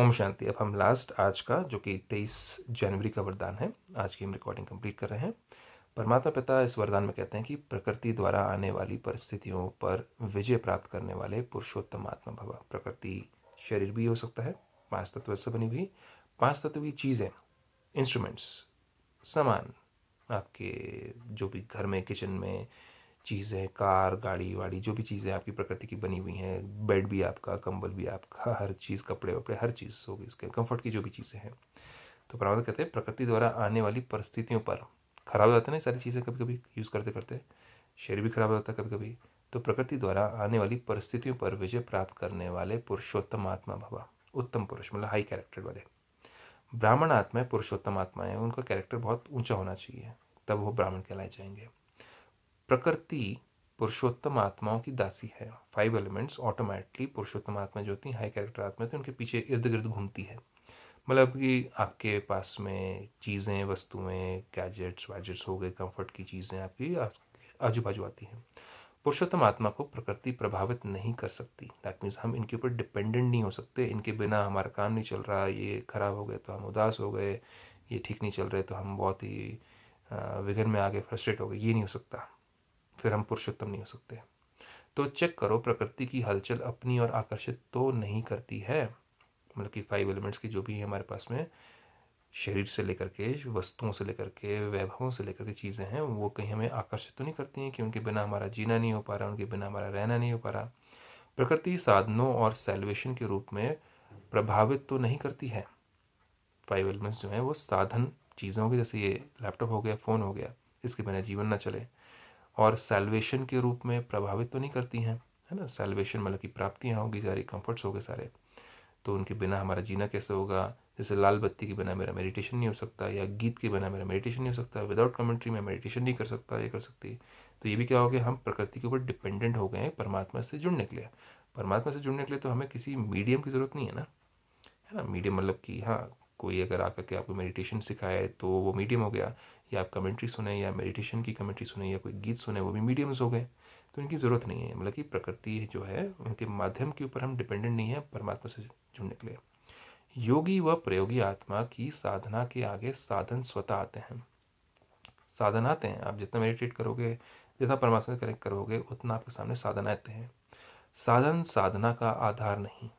ओम शांति अब हम लास्ट आज का जो कि तेईस जनवरी का वरदान है आज की हम रिकॉर्डिंग कंप्लीट कर रहे हैं परमाता पिता इस वरदान में कहते हैं कि प्रकृति द्वारा आने वाली परिस्थितियों पर विजय प्राप्त करने वाले पुरुषोत्तम आत्मा भवा प्रकृति शरीर भी हो सकता है पांच तत्व से बनी हुई पांच तत्व की चीज़ें इंस्ट्रूमेंट्स सामान आपके जो भी घर में किचन में चीज़ें कार गाड़ी वाड़ी जो भी चीज़ें आपकी प्रकृति की बनी हुई हैं बेड भी आपका कंबल भी आपका हर चीज़ कपड़े वपड़े हर चीज़ हो गई इसके कंफर्ट की जो भी चीज़ें हैं तो प्रमाद कहते हैं प्रकृति द्वारा आने वाली परिस्थितियों पर खराब हो जाते हैं ना सारी चीज़ें कभी कभी यूज़ करते करते शरीर भी खराब हो जाता है कभी कभी तो प्रकृति द्वारा आने वाली परिस्थितियों पर विजय प्राप्त करने वाले पुरुषोत्तम आत्मा भवा उत्तम पुरुष मतलब हाई कैरेक्टर वाले ब्राह्मण आत्माएं पुरुषोत्तम आत्माएं उनका कैरेक्टर बहुत ऊंचा होना चाहिए तब वो ब्राह्मण कहलाए जाएंगे प्रकृति पुरुषोत्तम आत्माओं की दासी है फाइव एलिमेंट्स ऑटोमेटिकली पुरुषोत्तम आत्मा जो होती हैं हाई कैरेक्टर आत्मा है उनके पीछे इर्द गिर्द घूमती है मतलब कि आपके पास में चीज़ें वस्तुएं गैजेट्स वैजेट्स हो गए कंफर्ट की चीज़ें आपकी आजू बाजू आती हैं पुरुषोत्तम आत्मा को प्रकृति प्रभावित नहीं कर सकती दैट मीन्स हम इनके ऊपर डिपेंडेंट नहीं हो सकते इनके बिना हमारा काम नहीं चल रहा ये ख़राब हो गए तो हम उदास हो गए ये ठीक नहीं चल रहे तो हम बहुत ही विघन में आगे फ्रस्ट्रेट हो गए ये नहीं हो सकता फिर हम पुरुषोत्तम नहीं हो सकते तो चेक करो प्रकृति की हलचल अपनी और आकर्षित तो नहीं करती है मतलब कि फाइव एलिमेंट्स की जो भी है हमारे पास में शरीर से लेकर के वस्तुओं से लेकर के वैभवों से लेकर के चीज़ें हैं वो कहीं हमें आकर्षित तो नहीं करती हैं कि उनके बिना हमारा जीना नहीं हो पा रहा उनके बिना हमारा रहना नहीं हो पा रहा प्रकृति साधनों और सेल्वेशन के रूप में प्रभावित तो नहीं करती है फाइव एलिमेंट्स जो हैं वो साधन चीज़ों के जैसे ये लैपटॉप हो गया फ़ोन हो गया इसके बिना जीवन ना चले और सेल्वेशन के रूप में प्रभावित तो नहीं करती हैं है ना सेल्वेशन मतलब की प्राप्तियाँ होगी सारी कम्फर्ट्स हो गए सारे तो उनके बिना हमारा जीना कैसे होगा जैसे लाल बत्ती के बिना मेरा मेडिटेशन नहीं हो सकता या गीत के बिना मेरा मेडिटेशन नहीं हो सकता विदाउट कमेंट्री मैं मेडिटेशन नहीं कर सकता ये कर सकती तो ये भी क्या हो गया हम प्रकृति के ऊपर डिपेंडेंट हो गए हैं परमात्मा से जुड़ने के लिए परमात्मा से जुड़ने के लिए तो हमें किसी मीडियम की ज़रूरत नहीं है ना है ना मीडियम मतलब कि हाँ कोई अगर आकर के आपको मेडिटेशन सिखाए तो वो मीडियम हो गया या आप कमेंट्री सुने या मेडिटेशन की कमेंट्री सुने या कोई गीत सुने वो भी मीडियम्स हो गए तो इनकी ज़रूरत नहीं है मतलब कि प्रकृति जो है उनके माध्यम के ऊपर हम डिपेंडेंट नहीं है परमात्मा से जुड़ने के लिए योगी व प्रयोगी आत्मा की साधना के आगे साधन स्वतः आते हैं साधन आते हैं आप जितना मेडिटेट करोगे जितना परमात्मा से कनेक्ट करोगे उतना आपके सामने साधन आते हैं साधन साधना का आधार नहीं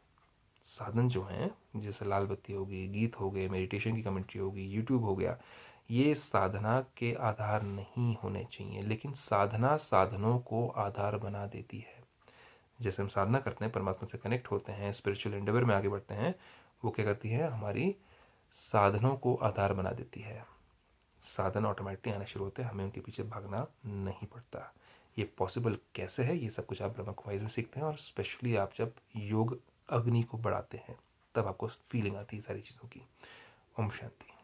साधन जो हैं जैसे लाल बत्ती होगी गीत हो गए मेडिटेशन की कमेंट्री होगी यूट्यूब हो गया ये साधना के आधार नहीं होने चाहिए लेकिन साधना साधनों को आधार बना देती है जैसे हम साधना करते हैं परमात्मा से कनेक्ट होते हैं स्पिरिचुअल इंडवर में आगे बढ़ते हैं वो क्या करती है हमारी साधनों को आधार बना देती है साधन ऑटोमेटिकली आने शुरू होते हैं हमें उनके पीछे भागना नहीं पड़ता ये पॉसिबल कैसे है ये सब कुछ आप ब्रह्म कुमारी में सीखते हैं और स्पेशली आप जब योग अग्नि को बढ़ाते हैं तब आपको फीलिंग आती है सारी चीज़ों की ओम शांति